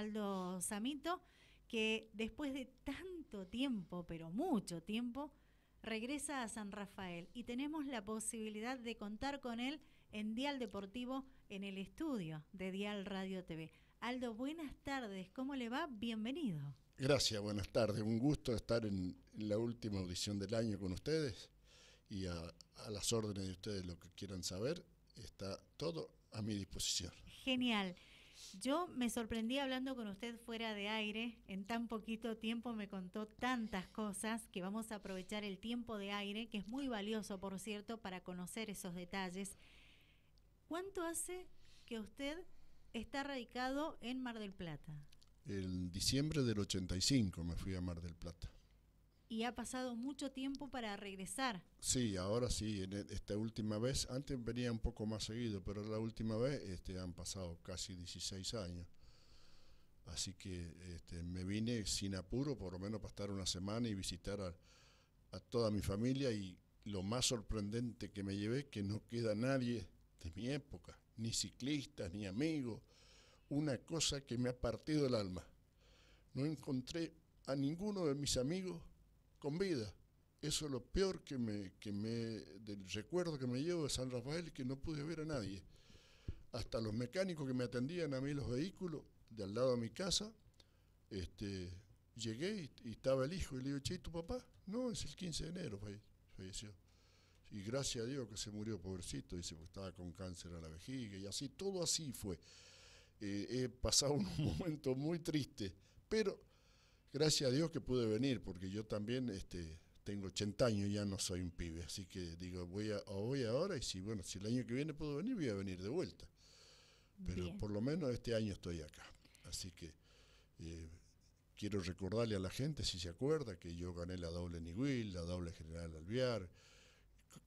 Aldo Samito, que después de tanto tiempo, pero mucho tiempo, regresa a San Rafael y tenemos la posibilidad de contar con él en Dial Deportivo en el estudio de Dial Radio TV. Aldo, buenas tardes, ¿cómo le va? Bienvenido. Gracias, buenas tardes. Un gusto estar en, la última audición del año con ustedes y a las órdenes de ustedes lo que quieran saber, está todo a mi disposición. Genial. Yo me sorprendí hablando con usted fuera de aire. En tan poquito tiempo me contó tantas cosas que vamos a aprovechar el tiempo de aire, que es muy valioso, por cierto, para conocer esos detalles. ¿Cuánto hace que usted está radicado en Mar del Plata? En diciembre del 85 me fui a Mar del Plata y ha pasado mucho tiempo para regresar. Sí, ahora sí, en e, esta última vez, antes venía un poco más seguido, pero la última vez este, han pasado casi 16 años. Así que este, me vine sin apuro, por lo menos para estar una semana y visitar a, a toda mi familia y lo más sorprendente que me llevé, que no queda nadie de mi época, ni ciclistas, ni amigos, una cosa que me ha partido el alma. No encontré a ninguno de mis amigos con vida. Eso es lo peor que me, que me, del recuerdo que me llevo de San Rafael, que no pude ver a nadie. Hasta los mecánicos que me atendían a mí los vehículos, de al lado de mi casa, este, llegué y, estaba el hijo, y le digo, che, ¿tu papá? No, es el 15 de enero, falleció. Y gracias a Dios que se murió, pobrecito, dice, porque estaba con cáncer a la vejiga, y así, todo así fue. Eh, he pasado un momento muy triste, pero Gracias a Dios que pude venir, porque yo también este, tengo 80 años y ya no soy un pibe, así que digo, voy a, ahora y si, bueno, si el año que viene puedo venir, voy a venir de vuelta. Pero por lo menos este año estoy acá. Así que eh, quiero recordarle a la gente, si se acuerda, que yo gané la doble Niguil, la doble General alviar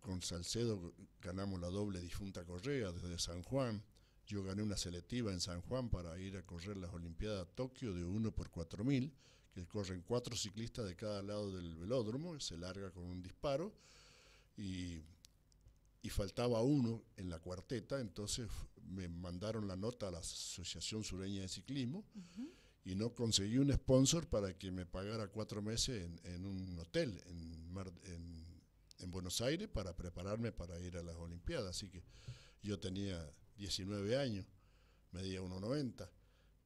con Salcedo ganamos la doble difunta Correa desde San Juan. Yo gané una selectiva en San Juan para ir a correr las Olimpiadas Tokio de 1 por 4000 que corren cuatro ciclistas de cada lado del velódromo, se larga con un disparo y, faltaba uno en la cuarteta, entonces me mandaron la nota a la Asociación Sureña de Ciclismo. y no conseguí un sponsor para que me pagara cuatro meses en, un hotel en, en, Buenos Aires para prepararme para ir a las Olimpiadas. Así que yo tenía 19 años, medía 1,90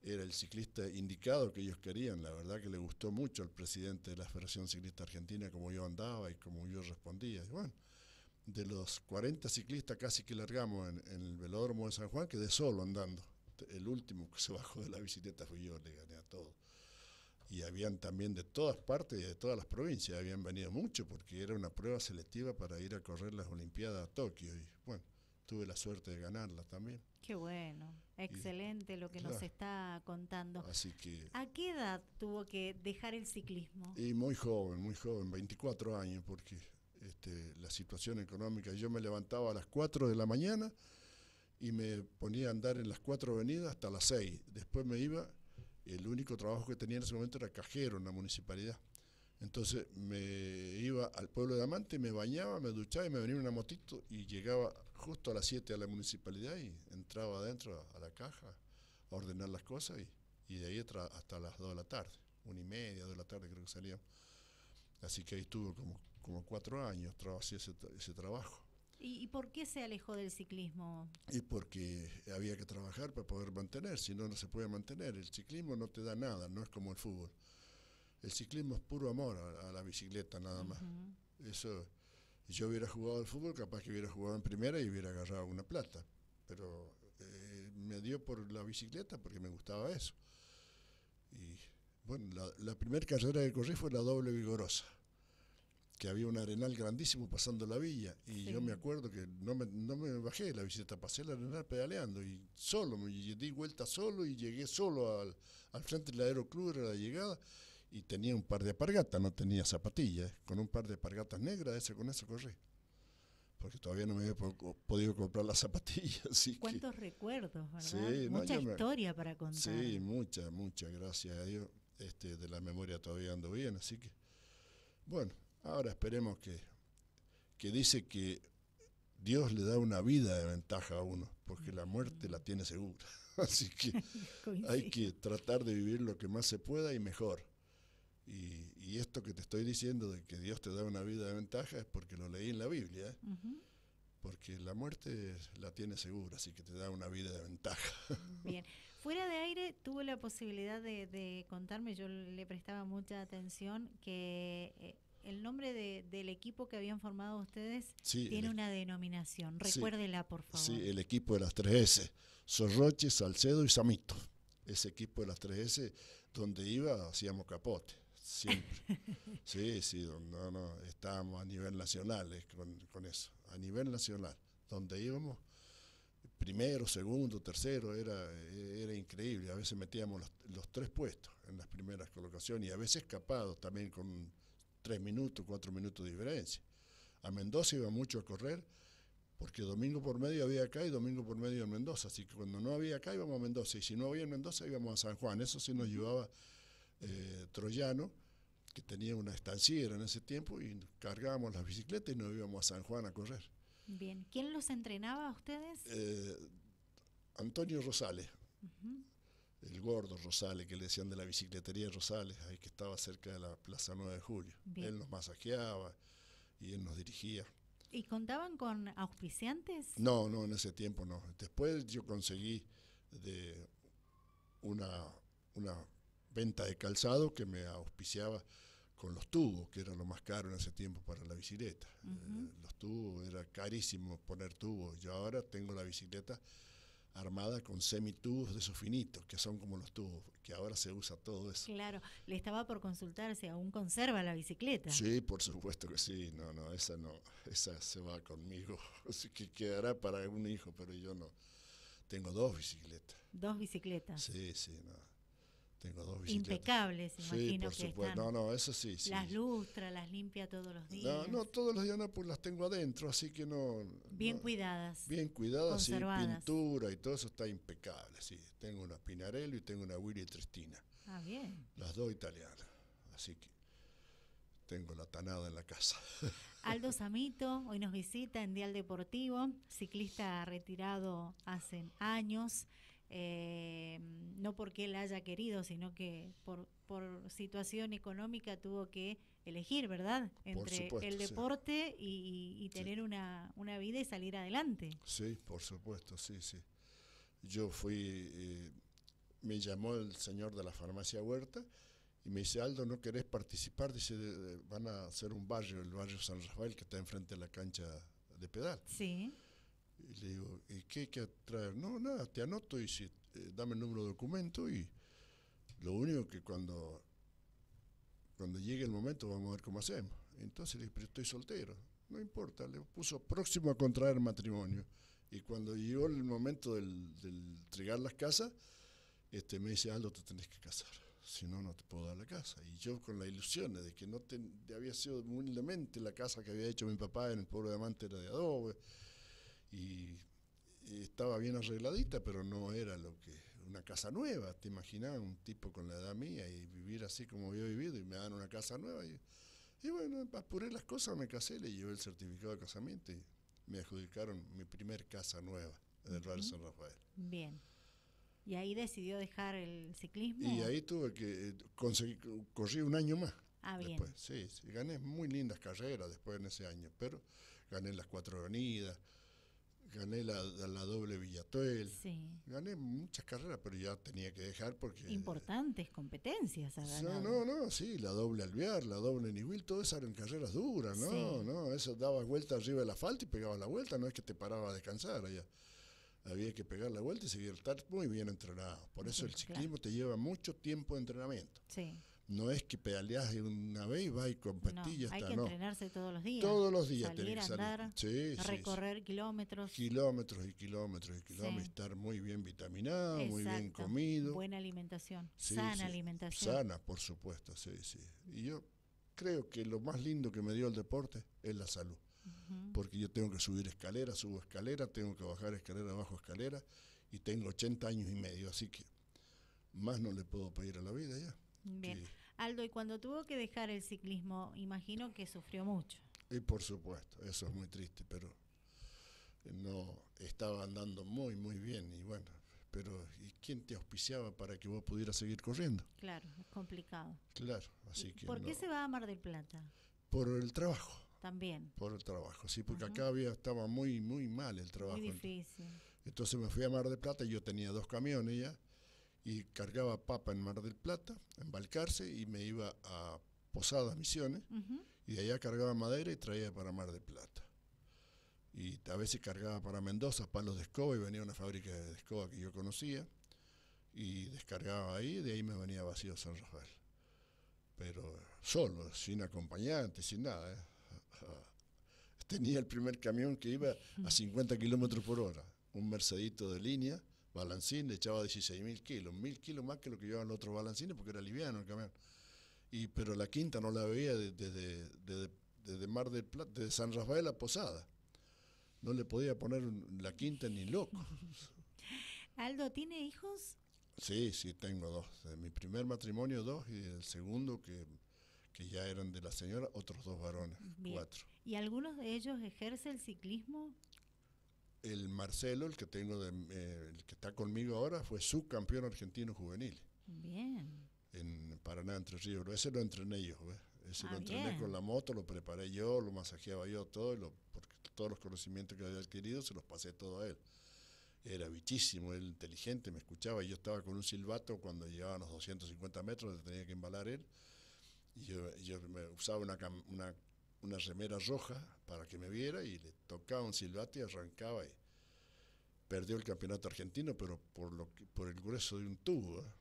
era el ciclista indicado que ellos querían. La verdad que le gustó mucho al presidente de la Federación Ciclista Argentina como yo andaba y como yo respondía. bueno, de los 40 ciclistas casi que largamos en, el velódromo de San Juan, quedé solo andando. El último que se bajó de la bicicleta fui yo, le gané a todos. Y habían también de todas partes y de todas las provincias, habían venido mucho porque era una prueba selectiva para ir a correr las Olimpiadas a Tokio. Y bueno, tuve la suerte de ganarla también. Qué bueno, excelente lo que nos está contando. ¿A qué edad tuvo que dejar el ciclismo? Y muy joven, muy joven, 24 años, porque este, la situación económica. Yo me levantaba a las 4 de la mañana y me ponía a andar en las 4 avenidas hasta las 6. Después me iba, el único trabajo que tenía en ese momento era cajero en la municipalidad. Entonces me iba al pueblo de Amante, me bañaba, me duchaba y me venía una motito y llegaba justo a las 7 a la municipalidad y entraba adentro a la caja a ordenar las cosas y, de ahí hasta las 2 de la tarde, una y media, 2 de la tarde creo que salía. Así que ahí estuvo como, como cuatro años, trabajando ese, ese trabajo. ¿Y, ¿Y, por qué se alejó del ciclismo? Y porque había que trabajar para poder mantener, si no, no se puede mantener. El ciclismo no te da nada, no es como el fútbol. El ciclismo es puro amor a, la bicicleta nada más. Eso, yo hubiera jugado al fútbol, capaz que hubiera jugado en primera y hubiera agarrado una plata. Pero eh, me dio por la bicicleta porque me gustaba eso. Y bueno, la, primera carrera que corrí fue la doble vigorosa que había un arenal grandísimo pasando la villa. Y yo me acuerdo que no me, no me bajé de la bicicleta, pasé el arenal pedaleando y solo, me di vuelta solo y llegué solo al, al frente del aeroclub, era la llegada y tenía un par de apargatas, no tenía zapatillas, con un par de apargatas negras, ese con eso corrí. Porque todavía no me había podido comprar las zapatillas. Así ¿Cuántos recuerdos, verdad? mucha historia para contar. Sí, muchas, muchas, gracias a Dios. Este, de la memoria todavía ando bien, así que. Bueno, ahora esperemos que. que dice que Dios le da una vida de ventaja a uno, porque la muerte la tiene segura. Así que hay que tratar de vivir lo que más se pueda y mejor. Y, esto que te estoy diciendo de que Dios te da una vida de ventaja es porque lo leí en la Biblia, porque la muerte la tiene segura, así que te da una vida de ventaja. Bien, fuera de aire tuvo la posibilidad de, contarme, yo le prestaba mucha atención, que eh, el nombre del equipo que habían formado ustedes tiene una denominación, recuérdela por favor. Sí, el equipo de las tres s Sorroche, Salcedo y Samito. Ese equipo de las tres s donde iba hacíamos capote siempre. sí, sí, no, no, estábamos a nivel nacional con, eso, a nivel nacional, donde íbamos primero, segundo, tercero, era, era increíble, a veces metíamos los, los tres puestos en las primeras colocaciones y a veces escapados también con tres minutos, cuatro minutos de diferencia. A Mendoza iba mucho a correr porque domingo por medio había acá y domingo por medio en Mendoza, así que cuando no había acá íbamos a Mendoza y si no había en Mendoza íbamos a San Juan, eso sí nos llevaba eh, troyano, que tenía una estanciera en ese tiempo, y cargábamos las bicicletas y nos íbamos a San Juan a correr. Bien, ¿quién los entrenaba a ustedes? Eh, Antonio Rosales, el gordo Rosales, que le decían de la bicicletería Rosales, ahí que estaba cerca de la Plaza 9 de Julio. Él nos masajeaba y él nos dirigía. ¿Y contaban con auspiciantes? No, no, en ese tiempo no. Después yo conseguí de una, una venta de calzado que me auspiciaba con los tubos, que era lo más caro en ese tiempo para la bicicleta. Eh, los tubos, era carísimo poner tubos. Yo ahora tengo la bicicleta armada con semi-tubos de esos finitos, que son como los tubos, que ahora se usa todo eso. Claro, le estaba por consultar si aún conserva la bicicleta. Sí, por supuesto que sí, no, no, esa no, esa se va conmigo, así que quedará para un hijo, pero yo no. Tengo dos bicicletas. Dos bicicletas. Sí, sí, no. Tengo dos Impecables, imagino que No, no, eso sí, Las lustra, las limpia todos los días. No, no todos los días no, pues las tengo adentro, así que no. Bien cuidadas. Bien cuidadas, sí. Pintura y todo eso está impecable, sí. Tengo una Pinarello y tengo una Willy Tristina. Ah, bien. Las dos italianas, así que tengo la tanada en la casa. Aldo Samito hoy nos visita en Dial Deportivo, ciclista retirado hace años. Eh, no porque él haya querido, sino que por, situación económica tuvo que elegir, ¿verdad? Entre el deporte y, tener una, vida y salir adelante. Sí, por supuesto, sí, sí. Yo fui, eh, me llamó el señor de la farmacia Huerta y me dice, Aldo, ¿no querés participar? Dice, van a hacer un barrio, el barrio San Rafael, que está enfrente de la cancha de pedal. Sí. Y le digo, ¿y qué hay que traer? No, nada, te anoto y si eh, dame el número de documento y lo único que cuando, cuando llegue el momento vamos a ver cómo hacemos. Entonces le dije, pero estoy soltero. No importa, le puso próximo a contraer matrimonio. Y cuando llegó el momento de entregar las casas, este, me dice, Aldo, ah, te tenés que casar, si no, no te puedo dar la casa. Y yo con la ilusión de que no había sido humildemente la casa que había hecho mi papá en el pueblo de Amante era de adobe, y estaba bien arregladita, pero no era lo que una casa nueva. Te imaginás un tipo con la edad mía y vivir así como había vivido y me dan una casa nueva. Y, bueno bueno, apuré las cosas, me casé, le llevé el certificado de casamiento y me adjudicaron mi primer casa nueva en el uh San Rafael. Bien. ¿Y ahí decidió dejar el ciclismo? Y ahí tuve que eh, conseguir, corrí un año más. Ah, bien. Sí, sí, gané muy lindas carreras después en ese año, pero gané las cuatro avenidas gané la, la doble Villatuel. Sí. Gané muchas carreras, pero ya tenía que dejar porque... Eh, Importantes competencias, a No, no, no, sí, la doble Alvear, la doble Nihuil, todas esas eran carreras duras, ¿no? no Eso daba vuelta arriba de la falta y pegaba la vuelta, no es que te paraba a descansar allá. Había que pegar la vuelta y seguir estar muy bien entrenado. Por eso el ciclismo te lleva mucho tiempo de entrenamiento. Sí. No es que pedaleas de una vez y vas y con pastillas. No, hay que entrenarse todos los días. Todos los días salir, que andar, recorrer kilómetros. Kilómetros y kilómetros y kilómetros. Estar muy bien vitaminado, muy bien comido. Buena alimentación, sana alimentación. Sana, por supuesto, sí, sí. Y yo creo que lo más lindo que me dio el deporte es la salud. Porque yo tengo que subir escaleras, subo escalera, tengo que bajar escalera, bajo escalera. Y tengo 80 años y medio, así que más no le puedo pedir a la vida ya. Bien. Aldo, y cuando tuvo que dejar el ciclismo, imagino que sufrió mucho. Y por supuesto, eso es muy triste, pero eh, no estaba andando muy, muy bien. Y bueno, pero ¿y quién te auspiciaba para que vos pudieras seguir corriendo? Claro, es complicado. Claro, así que. ¿Por qué se va a Mar del Plata? Por el trabajo. También. Por el trabajo, sí, porque acá había, estaba muy, muy mal el trabajo. Muy difícil. Entonces me fui a Mar del Plata y yo tenía dos camiones ya y cargaba papa en Mar del Plata, en Balcarce y me iba a Posadas, Misiones, y de allá cargaba madera y traía para Mar del Plata. Y a veces cargaba para Mendoza palos de escoba y venía una fábrica de escoba que yo conocía y descargaba ahí, de ahí me venía vacío San Rafael. Pero solo, sin acompañante, sin nada. ¿eh? Tenía el primer camión que iba a 50 kilómetros por hora, un Mercedito de línea Balancín le echaba 16.000 kilos, 1.000 kilos más que lo que llevaban los otros balancines porque era liviano el camión. Y, pero la quinta no la veía desde, Mar del Plata, desde San Rafael a Posada. No le podía poner la quinta ni loco. Aldo, ¿tiene hijos? Sí, sí, tengo dos. De mi primer matrimonio dos y el segundo que, ya eran de la señora, otros dos varones, cuatro. ¿Y algunos de ellos ejercen el ciclismo? el Marcelo, el que tengo de, eh, el que está conmigo ahora, fue subcampeón argentino juvenil. Bien. En Paraná, Entre Ríos. Ese lo entrené yo, ¿ves? ¿eh? Ese ah, lo entrené con la moto, lo preparé yo, lo masajeaba yo todo, y porque todos los conocimientos que había adquirido se los pasé todo a él. Era bichísimo, él inteligente, me escuchaba. Yo estaba con un silbato cuando llegaba a los 250 metros, tenía que embalar él. Y yo, me usaba una, una una remera roja para que me viera y le tocaba un silbato y arrancaba y perdió el campeonato argentino, pero por, lo por el grueso de un tubo. ¿eh?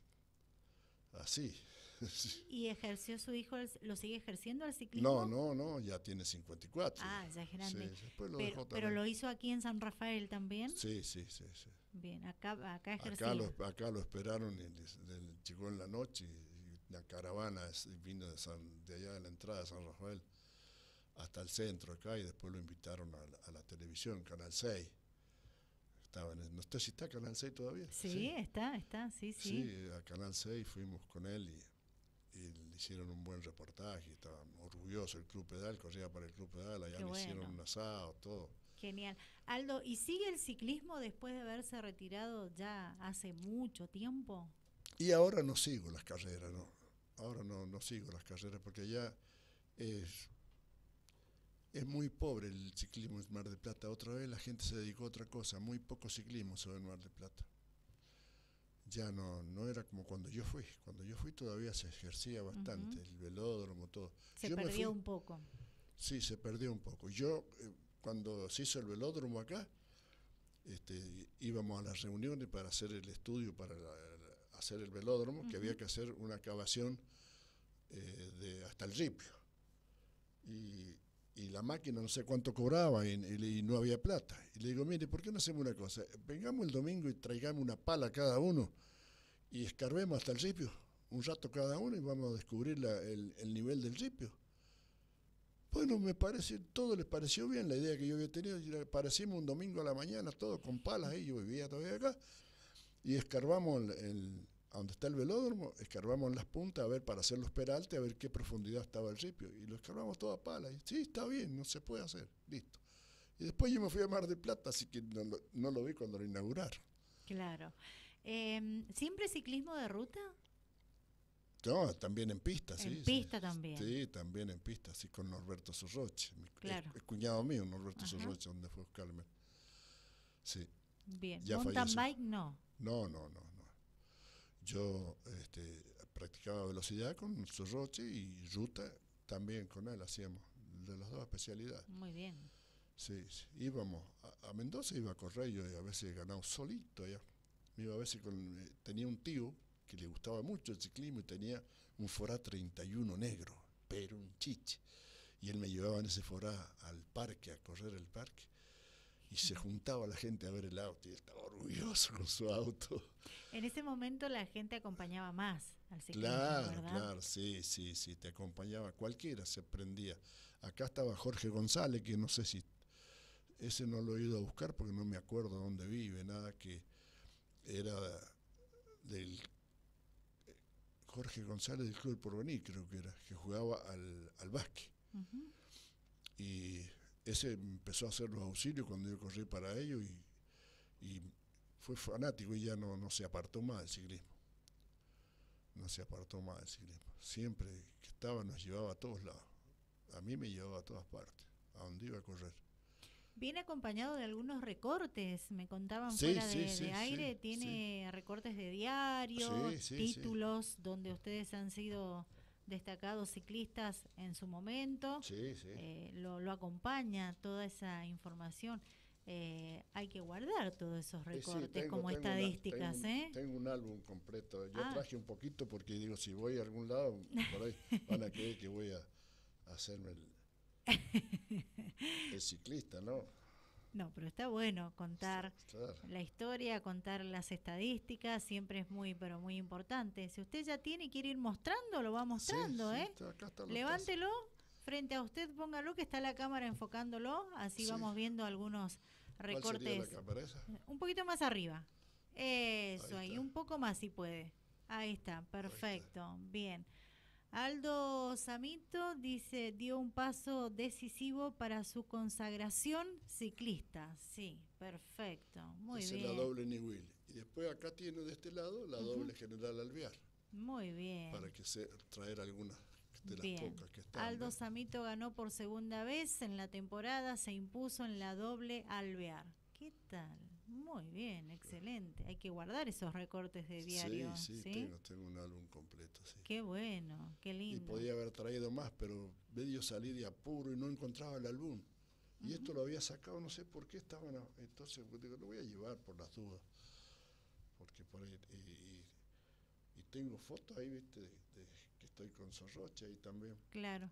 Así. ¿Y ejerció su hijo, lo sigue ejerciendo el ciclismo? No, no, no, ya tiene 54. Ah, ya grande. Pues pero, lo hizo aquí en San Rafael también. Sí, sí, sí. sí. Bien, acá, acá Acá lo, esperaron, y llegó en la noche y la caravana vino de, de allá de la entrada de San Rafael hasta el centro acá y después lo invitaron a la, televisión, Canal 6. Estaba no sé si está Canal 6 todavía. Sí, está, está, sí, sí. Sí, a Canal 6 fuimos con él y, le hicieron un buen reportaje, Estaba orgulloso el Club Pedal, corría para el Club Pedal, allá le hicieron un asado, todo. Genial. Aldo, ¿y sigue el ciclismo después de haberse retirado ya hace mucho tiempo? Y ahora no sigo las carreras, ¿no? Ahora no, no sigo las carreras porque ya es es muy pobre el ciclismo en Mar de Plata. Otra vez la gente se dedicó a otra cosa, muy poco ciclismo sobre Mar de Plata. Ya no, no era como cuando yo fui. Cuando yo fui todavía se ejercía bastante, el velódromo, todo. Se perdió un poco. Sí, se perdió un poco. Yo, eh, cuando se hizo el velódromo acá, este, íbamos a las reuniones para hacer el estudio, para hacer el velódromo, que había que hacer una acabación eh, de, hasta el ripio. Y y la máquina no sé cuánto cobraba y, no había plata. Y le digo, mire, ¿por qué no hacemos una cosa? Vengamos el domingo y traigamos una pala cada uno y escarbemos hasta el ripio, un rato cada uno y vamos a descubrir el, nivel del ripio. Bueno, me parece, todo les pareció bien la idea que yo había tenido. Y un domingo a la mañana, todos con palas, y yo vivía todavía acá, y escarbamos el a donde está el velódromo, escarbamos las puntas a ver para hacer los peraltes, a ver qué profundidad estaba el ripio. Y lo escarbamos toda pala. Y, sí, está bien, no se puede hacer. Listo. Y después yo me fui a Mar del Plata, así que no, lo, vi cuando lo inauguraron. Claro. Em, ¿Siempre ciclismo de ruta? No, también en pista, en sí. En pista también. Sí, también en pista, sí, con Norberto Sorroche. Claro. cuñado mío, Norberto Sorroche, donde fue a Sí. Bien. mountain bike no. No, no, no. Yo este, practicaba velocidad con Sorroche y ruta también con él hacíamos, de las dos especialidades. Muy bien. Sí, íbamos a, Mendoza, iba a correr yo y a veces ganaba solito ya, iba a veces con, eh, tenía un tío que le gustaba mucho el ciclismo y tenía un Forá 31 negro, pero un chiche. Y él me llevaba en ese Fora al parque, a correr el parque y se juntaba la gente a ver el auto y estaba orgulloso con su auto. En ese momento la gente acompañaba más al Claro, claro, sí, sí, sí, te acompañaba cualquiera, se prendía. Acá estaba Jorge González, que no sé si ese no lo he ido a buscar porque no me acuerdo dónde vive, nada que era del Jorge González del Club del Porvenir, creo que era, que jugaba al, al básquet. Y ese empezó a hacer los auxilios cuando yo corrí para ello y, fue fanático y ya no, no se apartó más del ciclismo. No se apartó más del ciclismo. Siempre que estaba nos llevaba a todos lados. A mí me llevaba a todas partes, a donde iba a correr. Viene acompañado de algunos recortes, me contaban fuera de, aire, tiene recortes de diario, títulos donde ustedes han sido destacados ciclistas en su momento. Sí, sí. Eh, lo, acompaña toda esa información. Eh, hay que guardar todos esos eh, recortes como estadísticas. tengo, ¿eh? tengo, un álbum completo. Yo ah. traje un poquito porque digo, si voy a algún lado, por ahí van a creer que voy a, hacerme el ciclista, ¿no? No, pero está bueno contar la historia, contar las estadísticas, siempre es muy, pero muy importante. Si usted ya tiene y quiere ir mostrando, lo va mostrando, ¿eh? Levántelo frente a usted, póngalo que está la cámara enfocándolo, así vamos viendo algunos recortes. un poquito más arriba. Eso, ahí, un poco más si puede. Ahí está, perfecto, bien. Aldo Samito dice, dio un paso decisivo para su consagración ciclista. Sí, perfecto. Muy bien. Es la doble Niwil. Y después acá tiene de este lado la doble General Alvear. Muy bien. Para que se traer algunas de las pocas que están. Aldo Samito ganó por segunda vez en la temporada, se impuso en la doble Alvear. ¿Qué tal? Muy bien, excelente. Hay que guardar esos recortes de diario. Sí, sí, Tengo, tengo, un álbum completo, sí. Qué bueno, qué lindo. Y podía haber traído más, pero medio salí de apuro y no encontraba el álbum. Y esto lo había sacado, no sé por qué estaba. entonces, pues, lo voy a llevar por las dudas. Porque por ahí. Y, tengo fotos ahí, viste, que estoy con Sorrocha y también. Claro.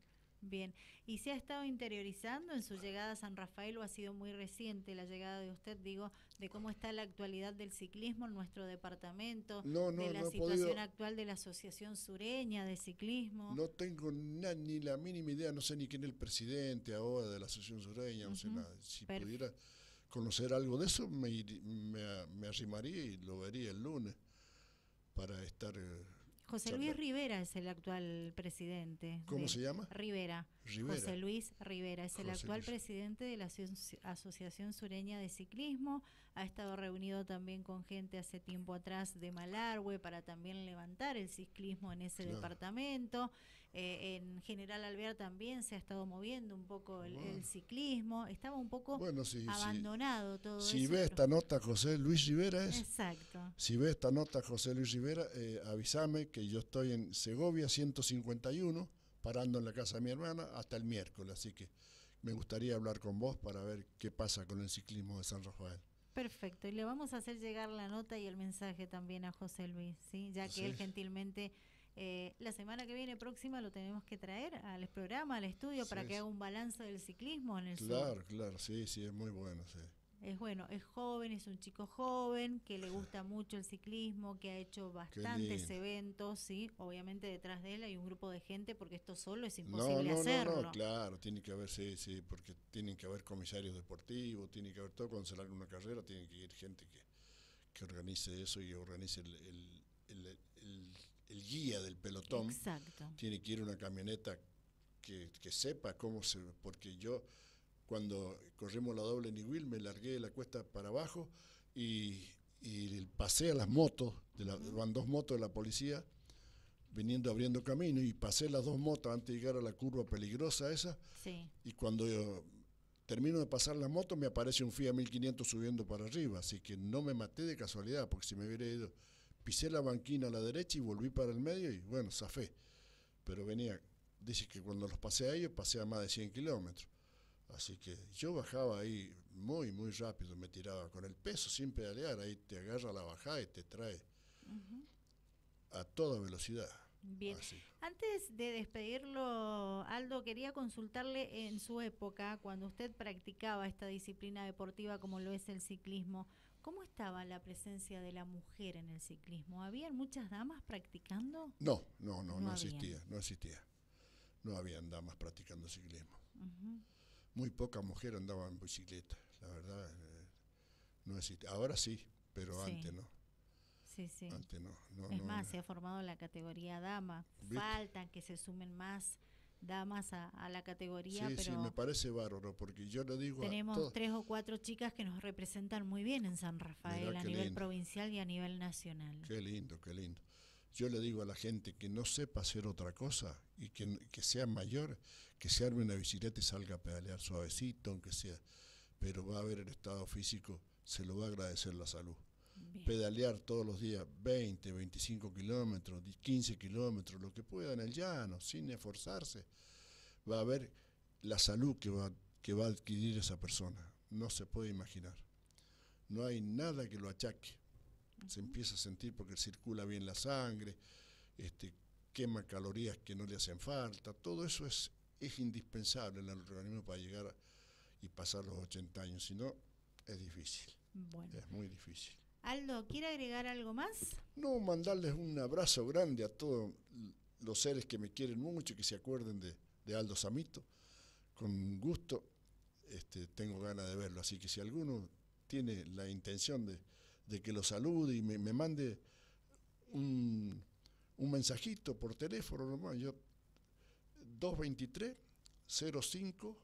Bien, ¿y se ha estado interiorizando en su llegada a San Rafael o ha sido muy reciente la llegada de usted, digo, de cómo está la actualidad del ciclismo en nuestro departamento, no, de la situación actual de la Asociación Sureña de Ciclismo? No tengo ni la mínima idea, no sé ni quién es el presidente ahora de la Asociación Sureña, no sé nada. Si pudiera conocer algo de eso, me, me, me arrimaría y lo vería el lunes para estar eh, José Luis Rivera es el actual presidente. ¿Cómo se llama? Rivera. José Luis Rivera es el actual presidente de la Asociación Sureña de Ciclismo. Ha estado reunido también con gente hace tiempo atrás de Malargüe para también levantar el ciclismo en ese departamento. Eh, en General Alvear también se ha estado moviendo un poco el, ciclismo, estaba un poco abandonado todo si ve esta nota José Luis Rivera Si ve esta nota José Luis Rivera, avísame que yo estoy en Segovia 151, parando en la casa de mi hermana hasta el miércoles, así que me gustaría hablar con vos para ver qué pasa con el ciclismo de San Rafael. Perfecto, y le vamos a hacer llegar la nota y el mensaje también a José Luis, ya que él gentilmente eh, la semana que viene próxima lo tenemos que traer al programa, al estudio, para que haga un balance del ciclismo en el Claro, claro, sí, sí, es muy bueno, Es bueno, es joven, es un chico joven que le gusta mucho el ciclismo, que ha hecho bastantes eventos, sí. Obviamente detrás de él hay un grupo de gente porque esto solo es imposible hacerlo. No, claro, tiene que haber, sí, sí, porque tienen que haber comisarios deportivos, tiene que haber todo. Cuando se una carrera, tiene que ir gente que, organice eso y organice el el guía del pelotón tiene que ir una camioneta que, sepa cómo se... Porque yo cuando corrimos la doble Niwil me largué de la cuesta para abajo y, y pasé a las motos, de van dos motos de la policía viniendo abriendo camino y pasé las dos motos antes de llegar a la curva peligrosa esa y cuando yo termino de pasar las motos, me aparece un FIA 1500 subiendo para arriba, así que no me maté de casualidad porque si me hubiera ido pisé la banquina a la derecha y volví para el medio y bueno, zafé. Pero venía, dices que cuando los pasé a ellos, pasé a más de 100 kilómetros. Así que yo bajaba ahí muy, muy rápido, me tiraba con el peso sin pedalear, ahí te agarra la bajada y te trae a toda velocidad. Bien, antes de despedirlo, Aldo, quería consultarle en su época, cuando usted practicaba esta disciplina deportiva como lo es el ciclismo, ¿Cómo estaba la presencia de la mujer en el ciclismo? ¿Habían muchas damas practicando? No, no, no, no, existía, no existía. No habían damas practicando ciclismo. Muy poca mujer andaba en bicicleta, la verdad. Eh, no existía. Ahora sí, pero antes no. Sí, sí. Antes no. es más, se ha formado la categoría dama. Faltan que se sumen más da más a, la categoría. pero me parece bárbaro, porque yo lo digo. Tenemos tres o cuatro chicas que nos representan muy bien en San Rafael, a nivel provincial y a nivel nacional. Qué lindo, qué lindo. Yo le digo a la gente que no sepa hacer otra cosa y que, que sea mayor, que se arme una bicicleta y salga a pedalear suavecito, aunque sea, pero va a ver el estado físico, se lo va a agradecer la salud pedalear todos los días 20, 25 kilómetros, 15 kilómetros, lo que pueda en el llano, sin esforzarse, va a ver la salud que va, que va a adquirir esa persona. No se puede imaginar. No hay nada que lo achaque. Se empieza a sentir porque circula bien la sangre, este, quema calorías que no le hacen falta. Todo eso es, indispensable en el organismo para llegar y pasar los 80 años. Si no, es difícil. Es muy difícil. Aldo, ¿quiere agregar algo más? No, mandarles un abrazo grande a todos los seres que me quieren mucho y que se acuerden de, de Aldo Samito. Con gusto este, tengo ganas de verlo, así que si alguno tiene la intención de, que lo salude y me, mande un, un, mensajito por teléfono nomás, yo 223 05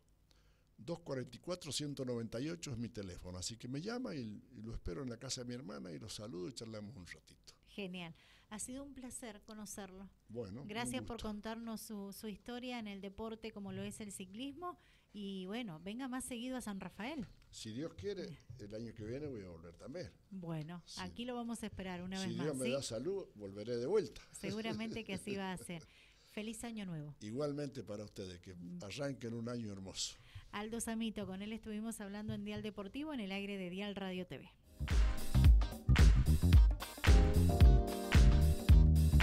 244-198 es mi teléfono, así que me llama y, lo espero en la casa de mi hermana y lo saludo y charlamos un ratito. Genial, ha sido un placer conocerlo. Bueno, gracias por contarnos su, historia en el deporte como lo es el ciclismo y bueno, venga más seguido a San Rafael. Si Dios quiere, el año que viene voy a volver también. Bueno, aquí lo vamos a esperar una vez más. Si Dios me da salud, volveré de vuelta. Seguramente que así va a ser. Feliz año nuevo. Igualmente para ustedes, que arranquen un año hermoso. Aldo Samito, con él estuvimos hablando en Dial Deportivo en el aire de Dial Radio TV.